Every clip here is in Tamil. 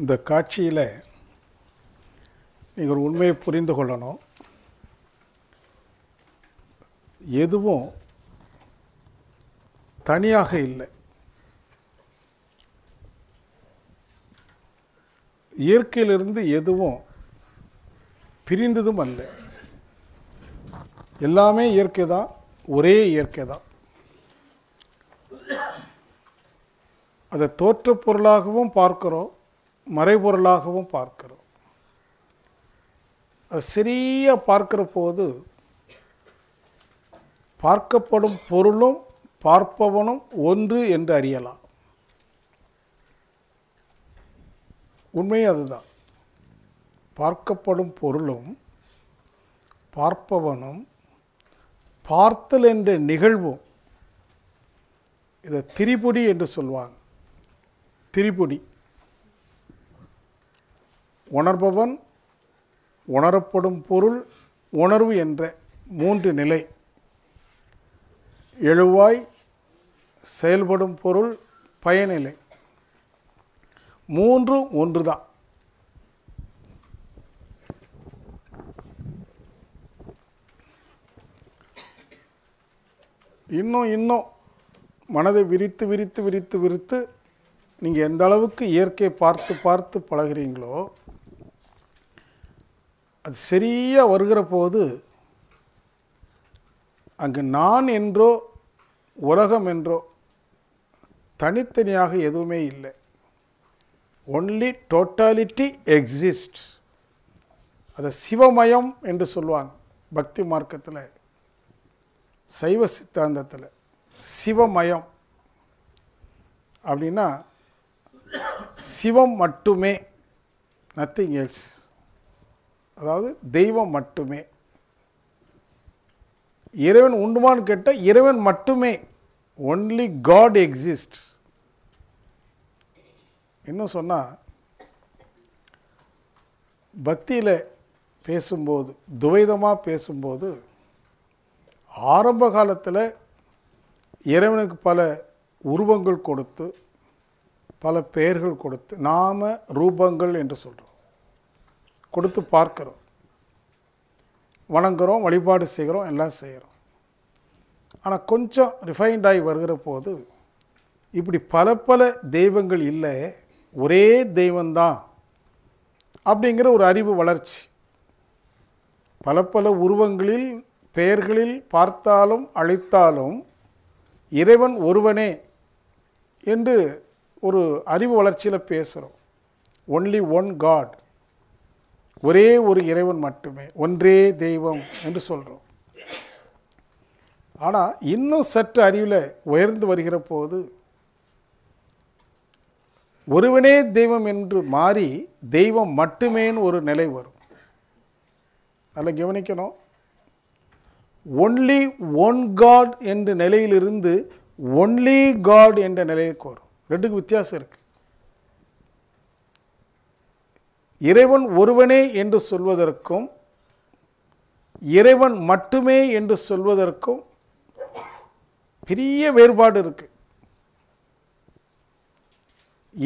இந்த காட்சியில் நீங்கள் உண்மையை புரிந்து கொள்ளணும் எதுவும் தனியாக இல்லை இயற்கையிலிருந்து எதுவும் பிரிந்ததும் அல்ல எல்லாமே இயற்கை தான் ஒரே இயற்கை தான் அதை தோற்ற பொருளாகவும் பார்க்குறோம் மறைபொருளாகவும் பார்க்கிறோம் அது சிறிய பார்க்கிற போது பார்க்கப்படும் பொருளும் பார்ப்பவனும் ஒன்று என்று அறியலாம் உண்மை அதுதான் பார்க்கப்படும் பொருளும் பார்ப்பவனும் பார்த்தல் என்ற நிகழ்வும் இதை திரிபுடி என்று சொல்வாங்க திரிபுடி உணர்பவன் உணரப்படும் பொருள் உணர்வு என்ற மூன்று நிலை எழுவாய் செயல்படும் பொருள் பயனிலை மூன்று ஒன்று தான் இன்னும் இன்னும் மனதை விரித்து விரித்து விரித்து விரித்து நீங்கள் எந்த அளவுக்கு இயற்கையை பார்த்து பார்த்து பழகிறீங்களோ அது சரியாக வருகிற போது அங்கு நான் என்றோ உலகம் என்றோ தனித்தனியாக எதுவுமே இல்லை ஒன்லி டோட்டாலிட்டி எக்ஸிஸ்ட் அதை சிவமயம் என்று சொல்லுவாங்க பக்தி மார்க்கத்தில் சைவ சித்தாந்தத்தில் சிவமயம் அப்படின்னா சிவம் மட்டுமே நத்திங் எல்ஸ் அதாவது தெய்வம் மட்டுமே இறைவன் உண்டுமான்னு கேட்டால் இறைவன் மட்டுமே ஒன்லி காட் எக்ஸிஸ்ட் இன்னும் சொன்னால் பக்தியில் பேசும்போது துவைதமாக பேசும்போது ஆரம்ப காலத்தில் இறைவனுக்கு பல உருவங்கள் கொடுத்து பல பெயர்கள் கொடுத்து நாம ரூபங்கள் என்று சொல்கிறோம் கொடுத்து பார்க்குறோம் வணங்குகிறோம் வழிபாடு செய்கிறோம் எல்லாம் செய்கிறோம் ஆனால் கொஞ்சம் ரிஃபைண்டாகி வருகிற போது இப்படி பல பல தெய்வங்கள் இல்லை ஒரே தெய்வந்தான் அப்படிங்கிற ஒரு அறிவு வளர்ச்சி பல பல உருவங்களில் பெயர்களில் பார்த்தாலும் அழைத்தாலும் இறைவன் ஒருவனே என்று ஒரு அறிவு வளர்ச்சியில் பேசுகிறோம் ஒன்லி ஒன் காட் ஒரே ஒரு இறைவன் மட்டுமே ஒன்றே தெய்வம் என்று சொல்கிறோம் ஆனால் இன்னும் சற்று அறிவில் உயர்ந்து வருகிற போது ஒருவனே தெய்வம் என்று மாறி தெய்வம் மட்டுமேன்னு ஒரு நிலை வரும் அதில் கவனிக்கணும் ஒன்லி ஒன் காட் என்ற நிலையிலிருந்து ஒன்லி காட் என்ற நிலையை கோரும் ரெண்டுக்கு வித்தியாசம் இருக்குது இறைவன் ஒருவனே என்று சொல்வதற்கும் இறைவன் மட்டுமே என்று சொல்வதற்கும் பெரிய வேறுபாடு இருக்குது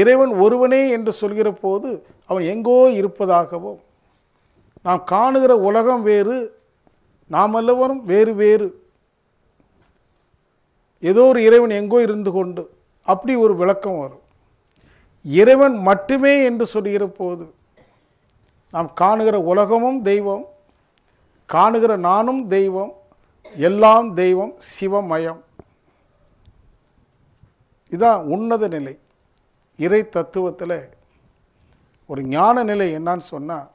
இறைவன் ஒருவனே என்று சொல்கிற போது அவன் எங்கோ இருப்பதாகவும் நாம் காணுகிற உலகம் வேறு நாம் அல்லவரும் வேறு வேறு ஏதோ ஒரு இறைவன் எங்கோ இருந்து கொண்டு அப்படி ஒரு விளக்கம் வரும் இறைவன் மட்டுமே என்று சொல்கிற போது நாம் காணுகிற உலகமும் தெய்வம் காணுகிற நானும் தெய்வம் எல்லாம் தெய்வம் சிவமயம் இதான் உன்னத நிலை இறை தத்துவத்தில் ஒரு ஞான நிலை என்னான்னு சொன்னால்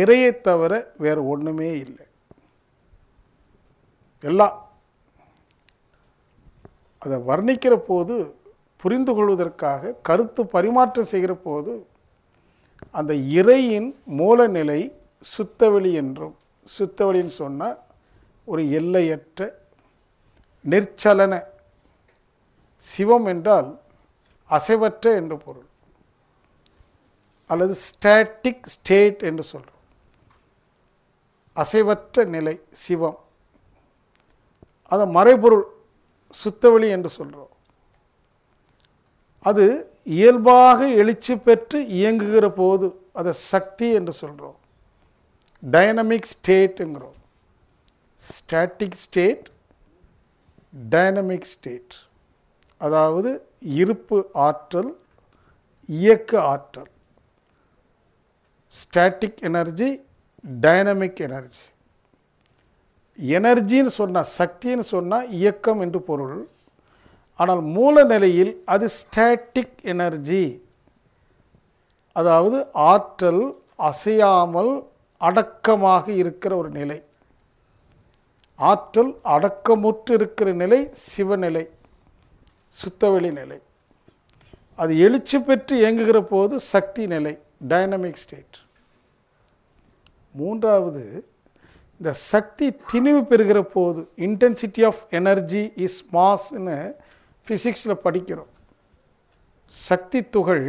இறையை தவிர வேறு ஒன்றுமே இல்லை எல்லாம் அதை வர்ணிக்கிற போது புரிந்து கொள்வதற்காக கருத்து பரிமாற்றம் செய்கிற போது அந்த இறையின் மூலநிலை சுத்தவெளி என்றும் சுத்தவெளின்னு சொன்னால் ஒரு எல்லையற்ற நிற்சலன சிவம் என்றால் அசைவற்ற என்று பொருள் அல்லது ஸ்டாட்டிக் ஸ்டேட் என்று சொல்கிறோம் அசைவற்ற நிலை சிவம் அதை மறைபொருள் சுத்தவெளி என்று சொல்கிறோம் அது இயல்பாக எழுச்சி பெற்று இயங்குகிற போது அதை சக்தி என்று சொல்கிறோம் டைனமிக் ஸ்டேட்டுங்கிறோம் ஸ்டாட்டிக் ஸ்டேட் டைனமிக் ஸ்டேட் அதாவது இருப்பு ஆற்றல் இயக்க ஆற்றல் ஸ்டாட்டிக் எனர்ஜி டைனமிக் எனர்ஜி எனர்ஜின்னு சொன்னால் சக்தின்னு சொன்னால் இயக்கம் என்று பொருள் ஆனால் மூல நிலையில் அது ஸ்டேட்டிக் எனர்ஜி அதாவது ஆற்றல் அசையாமல் அடக்கமாக இருக்கிற ஒரு நிலை ஆற்றல் அடக்கமுற்று இருக்கிற நிலை சிவநிலை சுத்தவெளி நிலை அது எழுச்சி பெற்று இயங்குகிற போது சக்தி நிலை டைனமிக் ஸ்டேட் மூன்றாவது இந்த சக்தி திணிவு பெறுகிற போது இன்டென்சிட்டி ஆஃப் எனர்ஜி இஸ் மாஸ்ன்னு ஃபிசிக்ஸில் படிக்கிறோம் சக்தி துகள்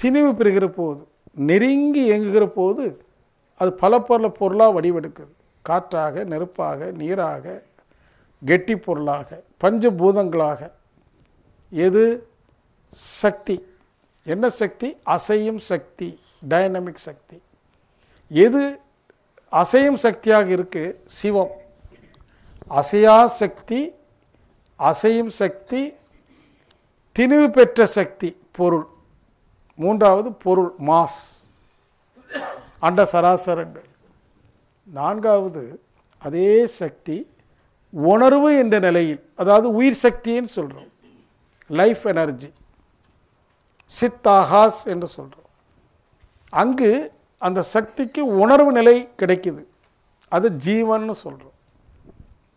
திணிவு பெறுகிற போது நெருங்கி இயங்குகிற போது அது பல பல பொருளாக வடிவெடுக்குது காற்றாக நெருப்பாக நீராக கெட்டி பொருளாக பஞ்சபூதங்களாக எது சக்தி என்ன சக்தி அசையும் சக்தி டைனமிக் சக்தி எது அசையும் சக்தியாக இருக்குது சிவம் அசையா சக்தி அசையும் சக்தி திணிவு பெற்ற சக்தி பொருள் மூன்றாவது பொருள் மாஸ் அண்ட சராசரங்கள் நான்காவது அதே சக்தி உணர்வு என்ற நிலையில் அதாவது உயிர் சக்தின்னு சொல்கிறோம் லைஃப் எனர்ஜி சித்தாகாஸ் என்று சொல்கிறோம் அங்கு அந்த சக்திக்கு உணர்வு நிலை கிடைக்குது அது ஜீவன் சொல்கிறோம்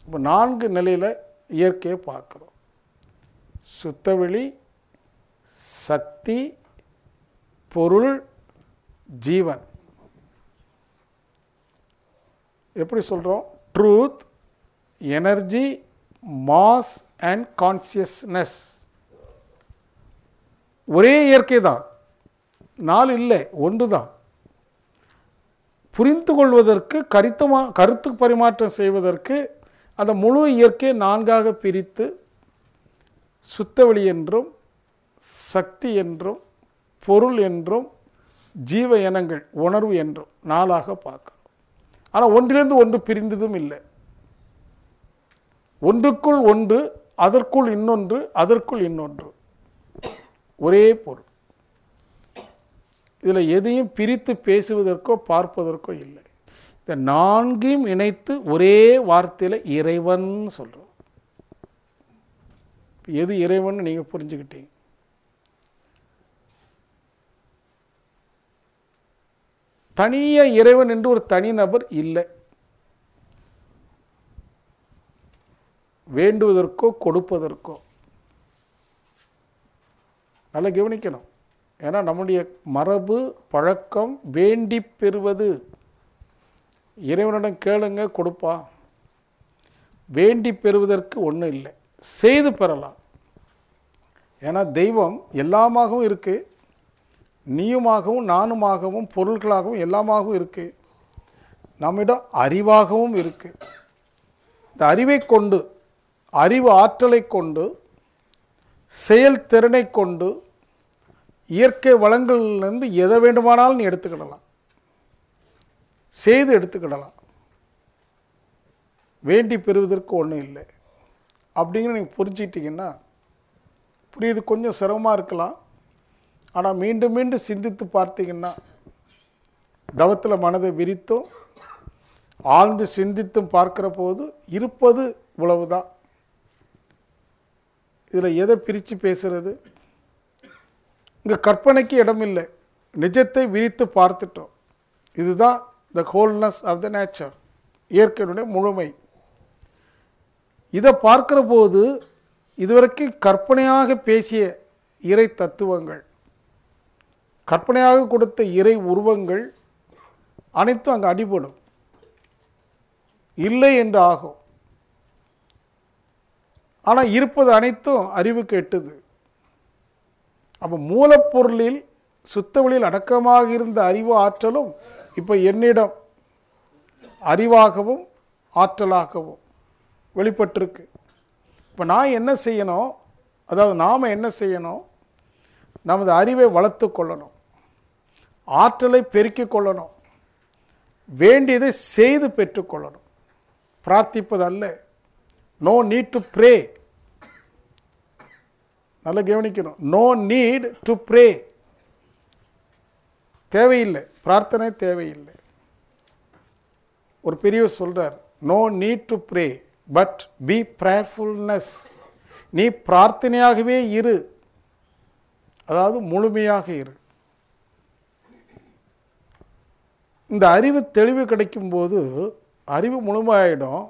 இப்போ நான்கு நிலையில் இயற்கையை பார்க்குறோம் சுத்தவெளி சக்தி பொருள் ஜீவன் எப்படி சொல்கிறோம் truth energy mass and consciousness ஒரே இயற்கை தான் நாலு இல்லை ஒன்று தான் புரிந்து கொள்வதற்கு கருத்தமாக கருத்து பரிமாற்றம் செய்வதற்கு அந்த முழு இயற்கையை நான்காக பிரித்து சுத்தவெளி என்றும் சக்தி என்றும் பொருள் என்றும் ஜீவ இனங்கள் உணர்வு என்றும் நாளாக பார்க்கிறோம் ஆனால் ஒன்றிலிருந்து ஒன்று பிரிந்ததும் இல்லை ஒன்றுக்குள் ஒன்று அதற்குள் இன்னொன்று அதற்குள் இன்னொன்று ஒரே பொருள் இதில் எதையும் பிரித்து பேசுவதற்கோ பார்ப்பதற்கோ இல்லை இந்த நான்கையும் இணைத்து ஒரே வார்த்தையில் இறைவன் சொல்கிறோம் எது இறைவன் நீங்கள் புரிஞ்சுக்கிட்டீங்க தனிய இறைவன் என்று ஒரு தனி நபர் இல்லை வேண்டுவதற்கோ கொடுப்பதற்கோ நல்லா கவனிக்கணும் ஏன்னா நம்முடைய மரபு பழக்கம் வேண்டி பெறுவது இறைவனிடம் கேளுங்க கொடுப்பா வேண்டி பெறுவதற்கு ஒன்றும் இல்லை செய்து பெறலாம் ஏன்னா தெய்வம் எல்லாமாகவும் இருக்குது நீயுமாகவும் நானுமாகவும் பொருள்களாகவும் எல்லாமாகவும் இருக்குது நம்மிடம் அறிவாகவும் இருக்குது இந்த அறிவை கொண்டு அறிவு ஆற்றலை கொண்டு செயல்திறனை கொண்டு இயற்கை வளங்களிலிருந்து எதை வேண்டுமானாலும் நீ எடுத்துக்கிடலாம் செய்து எடுத்துக்கிடலாம் வேண்டி பெறுவதற்கு ஒன்றும் இல்லை அப்படிங்கிற நீங்கள் புரிஞ்சிட்டிங்கன்னா புரியுது கொஞ்சம் சிரமமாக இருக்கலாம் ஆனால் மீண்டும் மீண்டும் சிந்தித்து பார்த்தீங்கன்னா தவத்தில் மனதை விரித்தும் ஆழ்ந்து சிந்தித்தும் பார்க்குற போது இருப்பது இவ்வளவு தான் இதில் எதை பிரித்து பேசுகிறது இங்கே கற்பனைக்கு இடமில்லை நிஜத்தை விரித்து பார்த்துட்டோம் இதுதான் the wholeness of the nature இயற்கையினுடைய முழுமை இதை பார்க்குற போது இதுவரைக்கும் கற்பனையாக பேசிய இறை தத்துவங்கள் கற்பனையாக கொடுத்த இறை உருவங்கள் அனைத்தும் அங்கே அடிபடும் இல்லை என்று ஆகும் ஆனால் இருப்பது அனைத்தும் அறிவு எட்டுது அப்போ மூலப்பொருளில் சுத்தவெளியில் அடக்கமாக இருந்த அறிவு ஆற்றலும் இப்போ என்னிடம் அறிவாகவும் ஆற்றலாகவும் வெளிப்பட்டிருக்கு இப்போ நான் என்ன செய்யணும் அதாவது நாம் என்ன செய்யணும் நமது அறிவை வளர்த்து கொள்ளணும் ஆற்றலை பெருக்கிக் கொள்ளணும் வேண்டியதை செய்து பெற்றுக்கொள்ளணும் பிரார்த்திப்பது அல்ல நோ நீட் டு ப்ரே நல்லா கவனிக்கணும் நோ நீட் டு ப்ரே தேவையில்லை பிரார்த்தனை தேவையில்லை ஒரு பெரியவர் சொல்கிறார் no need to pray but be prayerfulness நீ பிரார்த்தனையாகவே இரு அதாவது முழுமையாக இரு இந்த அறிவு தெளிவு கிடைக்கும்போது அறிவு முழுமையாயிடும்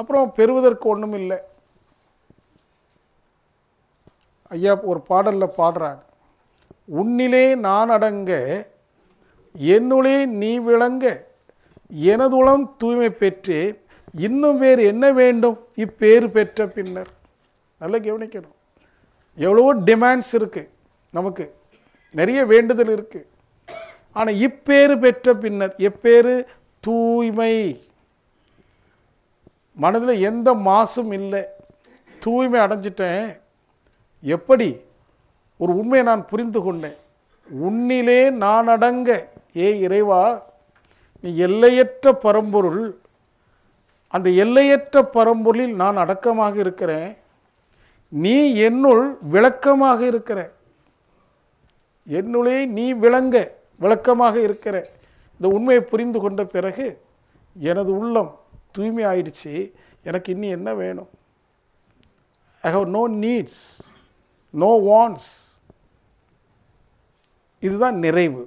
அப்புறம் பெறுவதற்கு ஒன்றும் இல்லை ஐயா ஒரு பாடலில் பாடுறாங்க உன்னிலே நான் அடங்க என்னுளே நீ விளங்க எனதுளம் தூய்மை பெற்று இன்னும் வேறு என்ன வேண்டும் இப்பேறு பெற்ற பின்னர் நல்லா கவனிக்கணும் எவ்வளவோ டிமாண்ட்ஸ் இருக்குது நமக்கு நிறைய வேண்டுதல் இருக்குது ஆனால் இப்பேறு பெற்ற பின்னர் எப்பேறு தூய்மை மனதில் எந்த மாசும் இல்லை தூய்மை அடைஞ்சிட்டேன் எப்படி ஒரு உண்மையை நான் புரிந்து கொண்டேன் உன்னிலே நான் அடங்க ஏ இறைவா நீ எல்லையற்ற பரம்பொருள் அந்த எல்லையற்ற பரம்பொருளில் நான் அடக்கமாக இருக்கிறேன் நீ என்னுள் விளக்கமாக இருக்கிற என்னுள்ளே நீ விளங்க விளக்கமாக இருக்கிற இந்த உண்மையை புரிந்து கொண்ட பிறகு எனது உள்ளம் தூய்மை ஆயிடுச்சு எனக்கு இன்னி என்ன வேணும் I have no needs no wants இதுதான் நிறைவு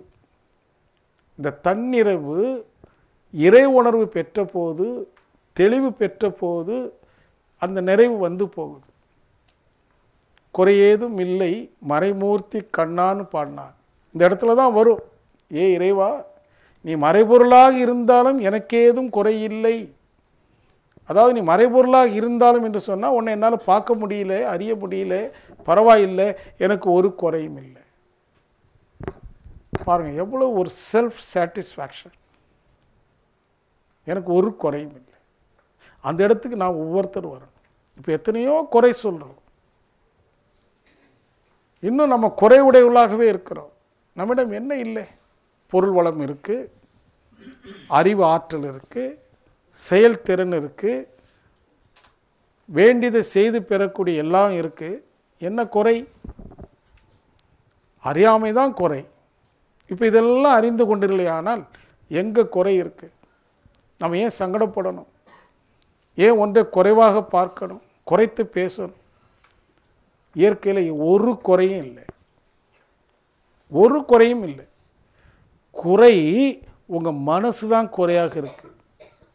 இந்த தன்னிறைவு இறை உணர்வு பெற்ற போது தெளிவு பெற்ற போது அந்த நிறைவு வந்து போகுது குறையேதும் இல்லை மறைமூர்த்தி கண்ணான்னு பாடினான் இந்த இடத்துல தான் வரும் ஏ இறைவா நீ மறைபொருளாக இருந்தாலும் எனக்கேதும் குறையில்லை அதாவது நீ மறைபொருளாக இருந்தாலும் என்று சொன்னால் உன்னை என்னால் பார்க்க முடியல அறிய முடியல பரவாயில்லை எனக்கு ஒரு குறையும் இல்லை பாருங்கள் எவ்வளோ ஒரு செல்ஃப் சாட்டிஸ்ஃபேக்ஷன் எனக்கு ஒரு குறையும் இல்லை அந்த இடத்துக்கு நான் ஒவ்வொருத்தரும் வரணும் இப்போ எத்தனையோ குறை சொல்கிறோம் இன்னும் நம்ம குறை உடையவளாகவே இருக்கிறோம் நம்மிடம் என்ன இல்லை பொருள் வளம் இருக்குது அறிவு ஆற்றல் இருக்குது செயல்திறன் இருக்குது வேண்டியதை செய்து பெறக்கூடிய எல்லாம் இருக்குது என்ன குறை அறியாமை தான் குறை இப்போ இதெல்லாம் அறிந்து கொண்டிருக்கலையானால் எங்கே குறை இருக்குது நம்ம ஏன் சங்கடப்படணும் ஏன் ஒன்றை குறைவாக பார்க்கணும் குறைத்து பேசணும் இயற்கையில் ஒரு குறையும் இல்லை ஒரு குறையும் இல்லை குறை உங்கள் மனசு தான் குறையாக இருக்குது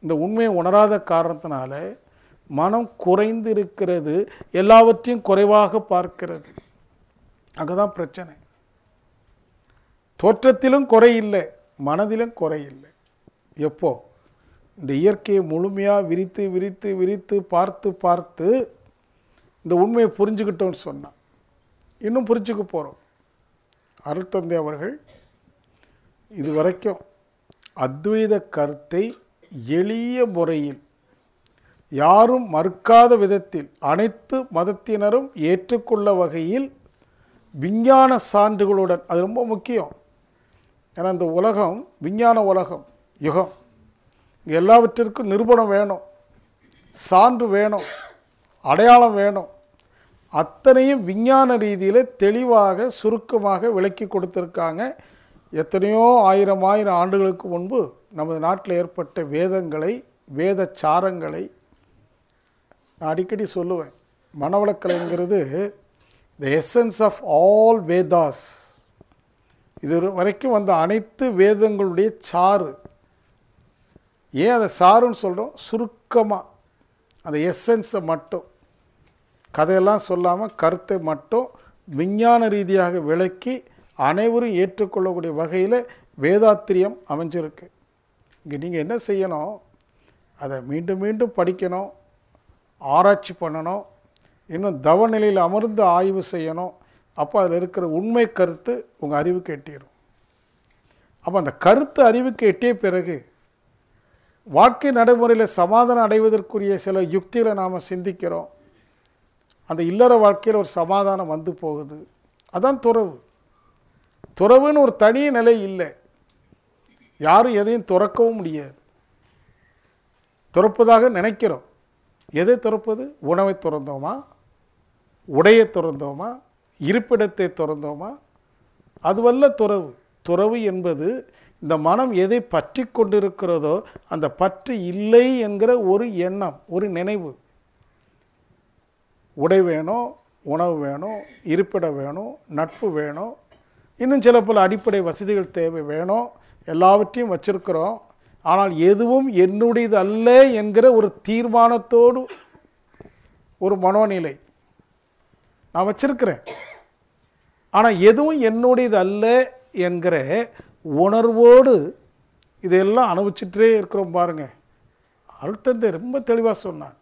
இந்த உண்மையை உணராத காரணத்தினால மனம் குறைந்து இருக்கிறது எல்லாவற்றையும் குறைவாக பார்க்கிறது அங்கே தான் பிரச்சனை தோற்றத்திலும் குறையில்லை மனதிலும் குறையில்லை எப்போ இந்த இயற்கையை முழுமையாக விரித்து விரித்து விரித்து பார்த்து பார்த்து இந்த உண்மையை புரிஞ்சுக்கிட்டோம்னு சொன்னான் இன்னும் புரிஞ்சுக்க போகிறோம் அருள் அவர்கள் இது வரைக்கும் அத்வைத கருத்தை எளிய முறையில் யாரும் மறுக்காத விதத்தில் அனைத்து மதத்தினரும் ஏற்றுக்கொள்ள வகையில் விஞ்ஞான சான்றுகளுடன் அது ரொம்ப முக்கியம் ஏன்னா இந்த உலகம் விஞ்ஞான உலகம் யுகம் இங்கே எல்லாவற்றிற்கும் நிரூபணம் வேணும் சான்று வேணும் அடையாளம் வேணும் அத்தனையும் விஞ்ஞான ரீதியில் தெளிவாக சுருக்கமாக விளக்கி கொடுத்துருக்காங்க எத்தனையோ ஆயிரம் ஆயிரம் ஆண்டுகளுக்கு முன்பு நமது நாட்டில் ஏற்பட்ட வேதங்களை வேத சாரங்களை நான் அடிக்கடி சொல்லுவேன் மனவளக்கலைங்கிறது the essence of all Vedas இது வரைக்கும் வந்த அனைத்து வேதங்களுடைய சாறு ஏன் அதை சாருன்னு சொல்கிறோம் சுருக்கமாக அந்த எசன்ஸை மட்டும் கதையெல்லாம் சொல்லாமல் கருத்தை மட்டும் விஞ்ஞான ரீதியாக விளக்கி அனைவரும் ஏற்றுக்கொள்ளக்கூடிய வகையில் வேதாத்திரியம் அமைஞ்சிருக்கு இங்கே நீங்கள் என்ன செய்யணும் அதை மீண்டும் மீண்டும் படிக்கணும் ஆராய்ச்சி பண்ணணும் இன்னும் தவநிலையில் அமர்ந்து ஆய்வு செய்யணும் அப்போ அதில் இருக்கிற உண்மை கருத்து உங்கள் அறிவுக்கு எட்டிடும் அப்போ அந்த கருத்து அறிவுக்கு எட்டிய பிறகு வாழ்க்கை நடைமுறையில் சமாதானம் அடைவதற்குரிய சில யுக்திகளை நாம் சிந்திக்கிறோம் அந்த இல்லற வாழ்க்கையில் ஒரு சமாதானம் வந்து போகுது அதான் துறவு துறவுன்னு ஒரு தனி நிலை இல்லை யாரும் எதையும் துறக்கவும் முடியாது துறப்பதாக நினைக்கிறோம் எதை துறப்பது உணவை துறந்தோமா உடையை துறந்தோமா இருப்பிடத்தை துறந்தோமா அதுவல்ல துறவு துறவு என்பது இந்த மனம் எதை பற்றி கொண்டிருக்கிறதோ அந்த பற்று இல்லை என்கிற ஒரு எண்ணம் ஒரு நினைவு உடை வேணும் உணவு வேணும் இருப்பிடம் வேணும் நட்பு வேணும் இன்னும் சில பல அடிப்படை வசதிகள் தேவை வேணும் எல்லாவற்றையும் வச்சிருக்கிறோம் ஆனால் எதுவும் என்னுடையது அல்ல என்கிற ஒரு தீர்மானத்தோடு ஒரு மனோநிலை நான் வச்சிருக்கிறேன் ஆனால் எதுவும் என்னுடையது அல்ல என்கிற உணர்வோடு இதையெல்லாம் அனுபவிச்சுட்டே இருக்கிறோம் பாருங்கள் அழுத்தந்த ரொம்ப தெளிவாக சொன்னார்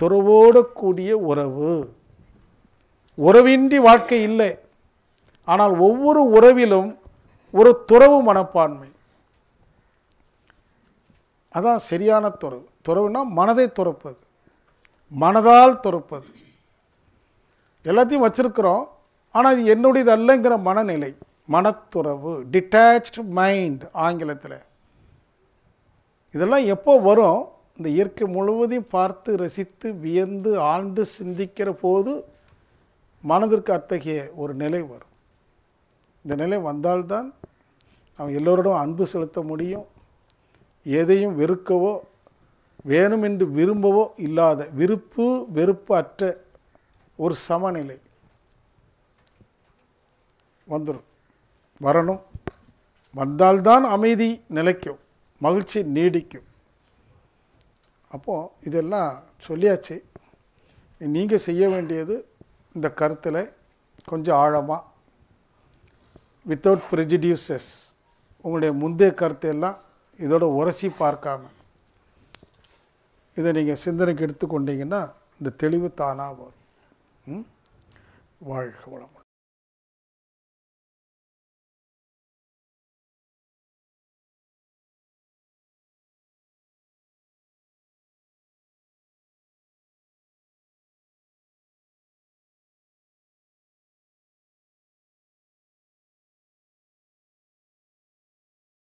துறவோடு கூடிய உறவு உறவின்றி வாழ்க்கை இல்லை ஆனால் ஒவ்வொரு உறவிலும் ஒரு துறவு மனப்பான்மை அதான் சரியான துறவு துறவுனா மனதை துறப்பது மனதால் துறப்பது எல்லாத்தையும் வச்சுருக்கிறோம் ஆனால் இது என்னுடையது அல்லங்கிற மனநிலை மனத்துறவு டிட்டாச்சு மைண்ட் ஆங்கிலத்தில் இதெல்லாம் எப்போ வரும் இந்த இயற்கை முழுவதையும் பார்த்து ரசித்து வியந்து ஆழ்ந்து சிந்திக்கிற போது மனதிற்கு அத்தகைய ஒரு நிலை வரும் இந்த நிலை வந்தால்தான் நாம் எல்லோரிடம் அன்பு செலுத்த முடியும் எதையும் வெறுக்கவோ வேணுமென்று விரும்பவோ இல்லாத விருப்பு வெறுப்பு அற்ற ஒரு சமநிலை வந்துடும் வரணும் வந்தால்தான் அமைதி நிலைக்கும் மகிழ்ச்சி நீடிக்கும் அப்போது இதெல்லாம் சொல்லியாச்சு நீங்கள் செய்ய வேண்டியது இந்த கருத்தில் கொஞ்சம் ஆழமாக வித்தவுட் ப்ரிஜிடியூசஸ் உங்களுடைய முந்தைய கருத்தையெல்லாம் இதோட உரசி பார்க்காம இதை நீங்கள் சிந்தனைக்கு எடுத்துக்கொண்டீங்கன்னா இந்த தெளிவு தானாக வரும் வாழ்க வளமுடன்